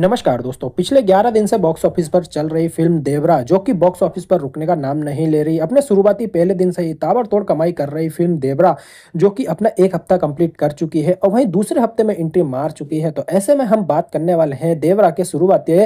नमस्कार दोस्तों पिछले 11 दिन से बॉक्स ऑफिस पर चल रही फिल्म देवरा जो कि बॉक्स ऑफिस पर रुकने का नाम नहीं ले रही अपने शुरुआती पहले दिन से ही ताबड़तोड़ कमाई कर रही फिल्म देवरा जो कि अपना एक हफ्ता कंप्लीट कर चुकी है और वहीं दूसरे हफ्ते में एंट्री मार चुकी है तो ऐसे में हम बात करने वाले हैं देवरा के शुरुआती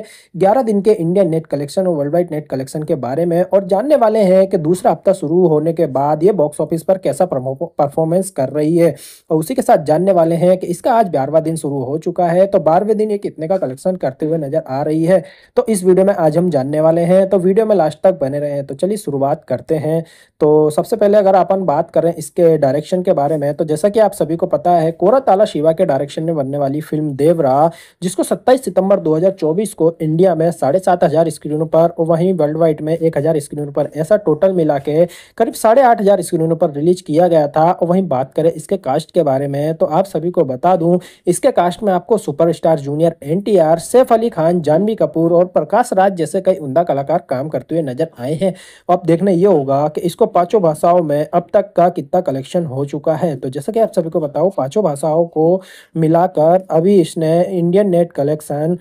ग्यारह दिन के इंडियन नेट कलेक्शन और वर्ल्ड वाइड नेट कलेक्शन के बारे में और जानने वाले हैं कि दूसरा हफ्ता शुरू होने के बाद ये बॉक्स ऑफिस पर कैसा परफॉर्मेंस कर रही है और उसी के साथ जानने वाले हैं कि इसका आज ग्यारहवा दिन शुरू हो चुका है तो बारहवें दिन ये कितने का कलेक्शन मेंशन करते हुए नजर आ रही है तो इस वीडियो में आज हम जानने वाले हैं तो वीडियो में लास्ट तक बने रहे हैं तो चलिए शुरुआत करते हैं तो सबसे पहले अगर अपन बात करें इसके डायरेक्शन के बारे में तो जैसा कि आप सभी को पता है कोरा ताला शिवा के डायरेक्शन में बनने वाली फिल्म देवरा जिसको सत्ताईस सितंबर दो को इंडिया में साढ़े सात हज़ार स्क्रीनों पर और वहीं वर्ल्ड वाइड में एक हज़ार स्क्रीनों पर ऐसा टोटल मिला के करीब साढ़े आठ हज़ार स्क्रीनों पर रिलीज किया गया था और वहीं बात करें इसके कास्ट के बारे में तो आप सभी को बता दूं इसके कास्ट में आपको सुपरस्टार जूनियर एनटीआर सैफ अली खान जानवी कपूर और प्रकाश राज जैसे कई उमदा कलाकार काम करते हुए नजर आए हैं अब देखना ये होगा कि इसको पाँचों भाषाओं में अब तक का कितना कलेक्शन हो चुका है तो जैसा कि आप सभी को बताओ पाँचों भाषाओं को मिलाकर अभी इसने इंडियन नेट कलेक्शन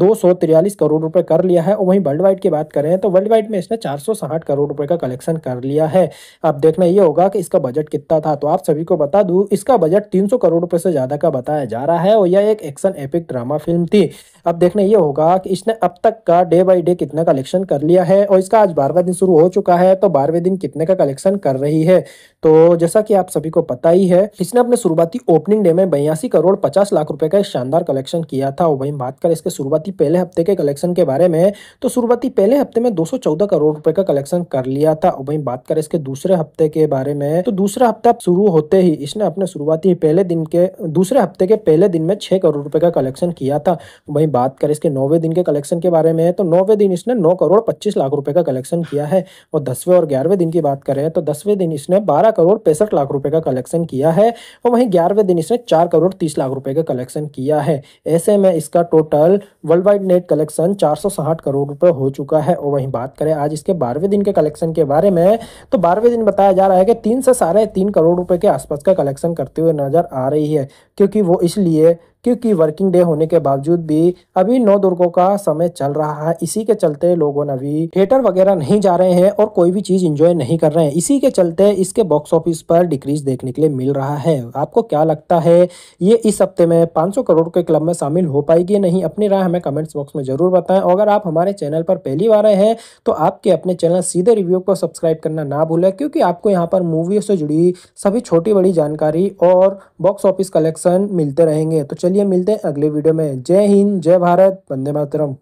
दो सौ तिरयालीस करोड़ रुपए कर लिया है और वहीं वर्ल्ड वाइड की बात करें तो वर्ल्ड वाइड में इसने चार सौ साठ करोड़ रुपए का कलेक्शन कर लिया है अब देखना ये होगा कि इसका बजट कितना था तो आप सभी को बता दूं इसका बजट तीन सौ करोड़ रुपए से ज़्यादा का बताया जा रहा है और यह एक एक्शन एपिक ड्रामा फिल्म थी अब देखना ये होगा कि इसने अब तक का डे बाई डे कितना कलेक्शन कर लिया है और इसका आज बारहवा दिन शुरू हो चुका है तो बारहवें दिन कितने का कलेक्शन कर रही है तो जैसा कि आप सभी को पता ही है इसने अपने शुरुआती ओपनिंग डे में बयासी करोड़ पचास लाख रुपए का शानदार कलेक्शन किया था और बात करें इसके शुरुआती पहले हफ्ते के कलेक्शन के बारे में तो शुरुआती पहले हफ्ते में दो करोड़ रुपए का कलेक्शन कर लिया था और बात करें इसके दूसरे हफ्ते के बारे में तो दूसरा हफ्ता शुरू होते ही इसने अपने शुरुआती पहले दिन के दूसरे हफ्ते के पहले दिन में छह करोड़ रुपए का कलेक्शन किया था वही बात करें इसके नौवे दिन के कलेक्शन के बारे में तो नौवे दिन इसने नौ करोड़ पच्चीस लाख रुपये का कलेक्शन किया है और दसवें और ग्यारहवें दिन की बात करें तो दसवें दिन इसने बारह करोड़ पैंसठ लाख रुपए का कलेक्शन किया है और वहीं ग्यारहवें दिन इसने चार करोड़ तीस लाख रुपए का कलेक्शन किया है ऐसे में इसका total world wide net collection चार करोड़ रुपये हो चुका है और वहीं बात करें आज इसके बारहवें दिन के कलेक्शन के बारे में तो बारहवें दिन बताया जा रहा है कि तीन से साढ़े तीन करोड़ रुपये के आसपास का कलेक्शन करते हुए नज़र आ रही है क्योंकि वो इसलिए क्योंकि वर्किंग डे होने के बावजूद भी अभी नौ दुर्गों का समय चल रहा है इसी के चलते लोगों ने अभी थिएटर वगैरह नहीं जा रहे हैं और कोई भी चीज इंजॉय नहीं कर रहे हैं इसी के चलते इसके बॉक्स ऑफिस पर डिक्रीज देखने के लिए मिल रहा है आपको क्या लगता है ये इस हफ्ते में पांच करोड़ के क्लब में शामिल हो पाएगी नहीं अपनी राय हमें कमेंट्स बॉक्स में जरूर बताएं अगर आप हमारे चैनल पर पहली बार आए हैं तो आपके अपने चैनल सीधे रिव्यू को सब्सक्राइब करना ना भूले क्योंकि आपको यहाँ पर मूवी से जुड़ी सभी छोटी बड़ी जानकारी और बॉक्स ऑफिस कलेक्शन मिलते रहेंगे तो चलिए चलिए मिलते हैं अगले वीडियो में जय हिंद जय भारत वंदे मातरम